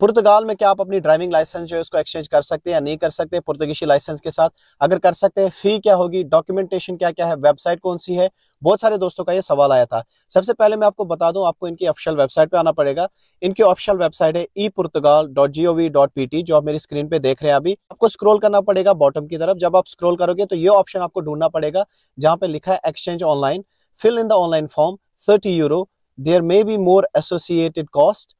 पुर्तगाल में क्या आप अपनी ड्राइविंग लाइसेंस जो है उसको एक्सचेंज कर सकते हैं या नहीं कर सकते पुर्तगीशी लाइसेंस के साथ अगर कर सकते हैं फी क्या होगी डॉक्यूमेंटेशन क्या क्या है वेबसाइट कौन सी है बहुत सारे दोस्तों का ये सवाल आया था सबसे पहले मैं आपको बता दूं आपको इनकी ऑफिशियल वेबसाइट पे आना पड़ेगा इनकी ऑफिशियल वेबसाइट है e Portugal dot G O V dot P T जो आप मेरी स्क्रीन पे देख रहे हैं अभी आपको स्क्रोल करना पड़ेगा बॉटम की तरफ जब आप स्क्रोल करोगे तो ये ऑप्शन आपको ढूंढना पड़ेगा जहां पे लिखा है exchange online fill in the online form thirty euro there may be more associated cost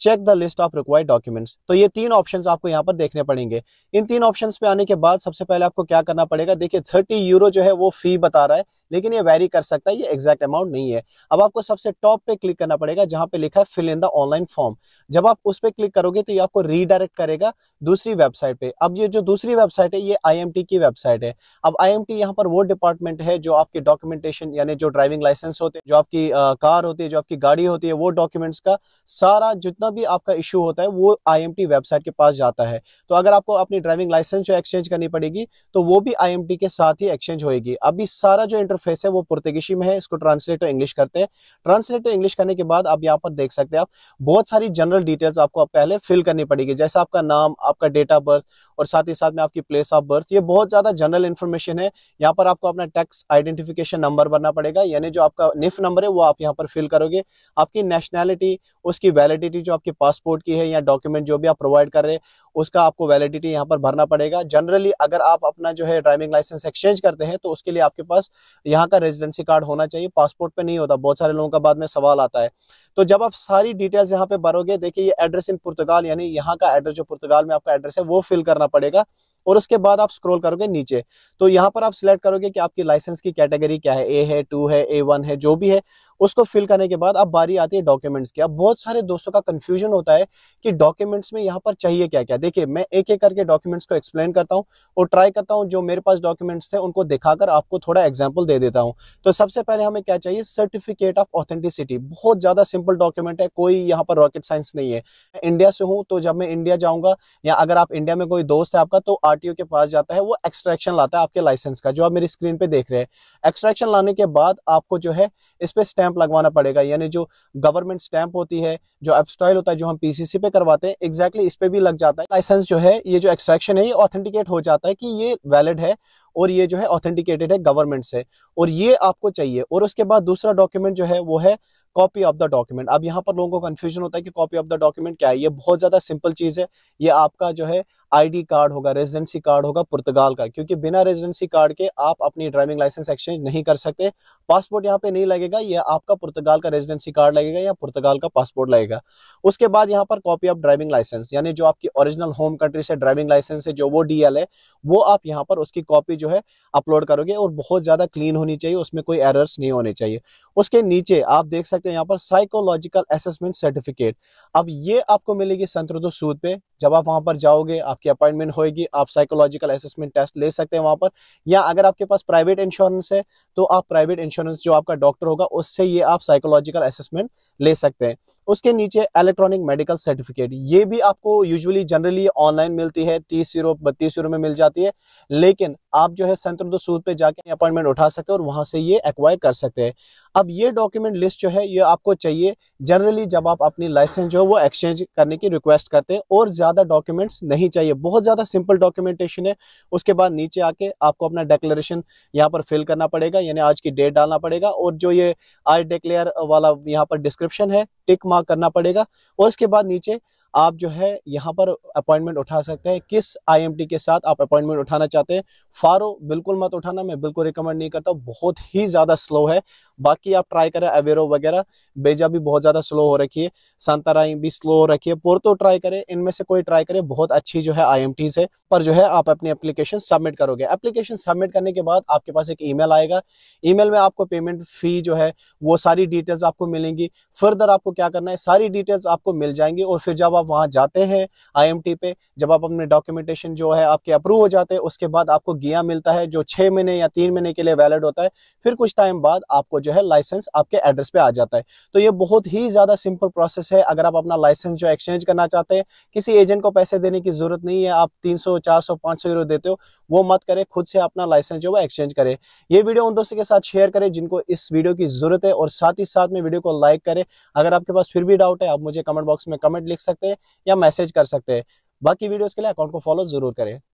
check the list of required documents तो ये तीन ऑप्शंस आपको यहाँ पर देखने पड़ेंगे इन तीन ऑप्शंस पे आने के बाद सबसे पहले आपको क्या करना पड़ेगा देखिए थर्टी यूरो जो है वो फी बता रहा है लेकिन ये वेरी कर सकता है ये एग्जैक्ट अमाउंट नहीं है अब आपको सबसे टॉप पे क्लिक करना पड़ेगा जहां पे लिखा है fill in the online form जब आप उस पर क्लिक करोगे तो ये आपको रीडायरेक्ट करेगा दूसरी वेबसाइट पे अब ये जो दूसरी वेबसाइट है ये आई की वेबसाइट है अब आई एम यहाँ पर वो डिपार्टमेंट है जो आपके डॉक्यूमेंटेशन यानी जो ड्राइविंग लाइसेंस होते हैं जो आपकी कार होती है जो आपकी गाड़ी होती है वो डॉक्यूमेंट्स का सारा जितना जितना भी आपका इश्यू होता है वो आईएमटी वेबसाइट के पास जाता है तो अगर आपको अपनी ड्राइविंग लाइसेंस जो एक्सचेंज करनी पड़ेगी तो वो भी आईएमटी के साथ ही एक्सचेंज होगी अभी सारा जो इंटरफेस है वो पुर्तगीशी में है इसको ट्रांसलेट टू इंग्लिश करते हैं ट्रांसलेट टू इंग्लिश करने के बाद आप यहाँ पर देख सकते हैं आप बहुत सारी जनरल डिटेल्स आपको आप पहले फिल करनी पड़ेगी जैसे आपका नाम आपका डेट ऑफ बर्थ और साथ ही साथ में आपकी प्लेस ऑफ बर्थ ये बहुत ज्यादा जनरल इन्फॉर्मेशन है यहाँ पर आपको अपना टैक्स आइडेंटिफिकेशन नंबर भरना पड़ेगा यानी जो आपका निफ नंबर है वो आप यहाँ पर फिल करोगे आपकी नेशनैलिटी उसकी वैलिडिटी जो आपके पासपोर्ट की है या डॉक्यूमेंट जो भी आप प्रोवाइड कर रहे हैं उसका आपको वैलिडिटी यहाँ पर भरना पड़ेगा जनरली अगर आप अपना जो है ड्राइविंग लाइसेंस एक्सचेंज करते हैं तो उसके लिए आपके पास यहाँ का रेजिडेंसी कार्ड होना चाहिए पासपोर्ट पे नहीं होता बहुत सारे लोगों का बाद में सवाल आता है तो जब आप सारी डिटेल्स यहाँ पे भरोगे देखिए ये एड्रेस इन पुर्तगाल यानी यहाँ का एड्रेस जो पुर्तगाल में आपका एड्रेस है वो फिल करना पड़ेगा और उसके बाद आप स्क्रॉल करोगे नीचे तो यहाँ पर आप सिलेक्ट करोगे कि आपकी लाइसेंस की कैटेगरी क्या है ए है टू है ए वन है जो भी है उसको फिल करने के बाद अब बारी आती है डॉक्यूमेंट्स की अब बहुत सारे दोस्तों का कंफ्यूजन होता है कि डॉक्यूमेंट्स में यहाँ पर चाहिए क्या क्या देखिए मैं एक एक करके डॉक्यूमेंट्स को एक्सप्लेन करता हूँ और ट्राई करता हूँ जो मेरे पास डॉक्यूमेंट्स थे उनको दिखाकर आपको थोड़ा एग्जाम्पल दे देता हूँ तो सबसे पहले हमें क्या चाहिए सर्टिफिकेट ऑफ ऑथेंटिसिटी बहुत ज़्यादा सिंपल डॉक्यूमेंट है कोई यहाँ पर रॉकेट साइंस नहीं है इंडिया से हूँ तो जब मैं इंडिया जाऊँगा या अगर आप इंडिया में कोई दोस्त है आपका तो आर के पास जाता है वो एक्सट्रैक्शन लाता है आपके लाइसेंस का जो आप मेरी स्क्रीन पर देख रहे हैं एक्सट्रैक्शन लाने के बाद आपको जो है इस पर स्टैंप लगवाना पड़ेगा यानी जो गवर्नमेंट स्टैंप होती है जो एप्सटॉयल होता है जो हम पीसीसी पे करवाते हैं एग्जैक्टली exactly इस पे भी लग जाता है लाइसेंस जो है ये जो एक्सट्रैक्शन है ये ऑथेंटिकेट हो जाता है कि ये वैलिड है और ये जो है ऑथेंटिकेटेड है गवर्नमेंट से और ये आपको चाहिए और उसके बाद दूसरा डॉक्यूमेंट जो है वो है कॉपी ऑफ द डॉक्यूमेंट अब यहाँ पर लोगों को कन्फ्यूजन होता है कि कॉपी ऑफ द डॉक्यूमेंट क्या है ये बहुत ज्यादा सिंपल चीज है ये आपका जो है आईडी कार्ड होगा रेजिडेंसी कार्ड होगा पुर्तगाल का क्योंकि बिना रेजिडेंसी कार्ड के आप अपनी ड्राइविंग लाइसेंस एक्सचेंज नहीं कर सकते पासपोर्ट यहाँ पे नहीं लगेगा ये आपका पुर्तगाल का रेजिडेंसी कार्ड लगेगा या पुर्तगाल का पासपोर्ट लगेगा उसके बाद यहाँ पर कॉपी ऑफ ड्राइविंग लाइसेंस यानी जो आपकी ओरिजिनल होम कंट्री से ड्राइविंग लाइसेंस है जो वो डीएल है वो आप यहाँ पर उसकी कॉपी जो है अपलोड करोगे और बहुत ज्यादा क्लीन होनी चाहिए उसमें कोई एरर्स नहीं होने चाहिए उसके नीचे आप देख सकते हैं यहाँ पर साइकोलॉजिकल असेसमेंट सर्टिफिकेट अब ये आपको मिलेगी संतरदो सूद पे जब आप वहां पर जाओगे आपकी अपॉइंटमेंट होगी आप साइकोलॉजिकल असेसमेंट टेस्ट ले सकते हैं वहां पर या अगर आपके पास प्राइवेट इंश्योरेंस है तो आप प्राइवेट इंश्योरेंस जो आपका डॉक्टर होगा उससे ये आप साइकोलॉजिकल असेसमेंट ले सकते हैं उसके नीचे इलेक्ट्रॉनिक मेडिकल सर्टिफिकेट ये भी आपको यूजली जनरली ऑनलाइन मिलती है तीस यूरो बत्तीस यूरो में मिल जाती है लेकिन आप जो है संतरदो सूद पे जाके अपॉइंटमेंट उठा सकते हैं और वहां से ये एक्वायर कर सकते हैं अब ये डॉक्यूमेंट लिस्ट जो है ये आपको चाहिए जनरली जब आप अपनी लाइसेंस जो है वो एक्सचेंज करने की रिक्वेस्ट करते हैं और ज़्यादा डॉक्यूमेंट्स नहीं चाहिए बहुत ज़्यादा सिंपल डॉक्यूमेंटेशन है उसके बाद नीचे आके आपको अपना डेक्लेरेशन यहाँ पर फिल करना पड़ेगा यानी आज की डेट डालना पड़ेगा और जो ये आई डिक्लेयर वाला यहाँ पर डिस्क्रिप्शन है टिक मार्क करना पड़ेगा और उसके बाद नीचे आप जो है यहाँ पर अपॉइंटमेंट उठा सकते हैं किस आईएमटी के साथ आप अपॉइंटमेंट उठाना चाहते हैं फारो बिल्कुल मत उठाना मैं बिल्कुल रिकमेंड नहीं करता बहुत ही ज़्यादा स्लो है बाकी आप ट्राई करें अवेरो वगैरह बेजा भी बहुत ज़्यादा स्लो हो रखी है संताराई भी स्लो हो रखी है पोर्टो ट्राई करें इनमें से कोई ट्राई करे बहुत अच्छी जो है आई है पर जो है आप अपनी एप्लीकेशन सबमिट करोगे एप्लीकेशन सबमिट करने के बाद आपके पास एक ईमेल आएगा ईमेल में आपको पेमेंट फी जो है वो सारी डिटेल्स आपको मिलेंगी फर्दर आपको क्या करना है सारी डिटेल्स आपको मिल जाएंगी और फिर जब आप वहां वहाँ जाते हैं आईएमटी पे जब आप अपने डॉक्यूमेंटेशन जो है आपके अप्रूव हो जाते हैं उसके बाद आपको गिया मिलता है जो छः महीने या तीन महीने के लिए वैलिड होता है फिर कुछ टाइम बाद आपको जो है लाइसेंस आपके एड्रेस पे आ जाता है तो ये बहुत ही ज़्यादा सिंपल प्रोसेस है अगर आप अपना लाइसेंस जो एक्सचेंज करना चाहते हैं किसी एजेंट को पैसे देने की जरूरत नहीं है आप तीन सौ चार सौ सौ यूरो देते हो वो मत करें खुद से अपना लाइसेंस जो है एक्सचेंज करें ये वीडियो उन दोस्तों के साथ शेयर करें जिनको इस वीडियो की जरूरत है और साथ ही साथ में वीडियो को लाइक करें अगर आपके पास फिर भी डाउट है आप मुझे कमेंट बॉक्स में कमेंट लिख सकते हैं सकते हैं या मैसेज कर सकते हैं बाकी वीडियोस के लिए अकाउंट को फॉलो जरूर करें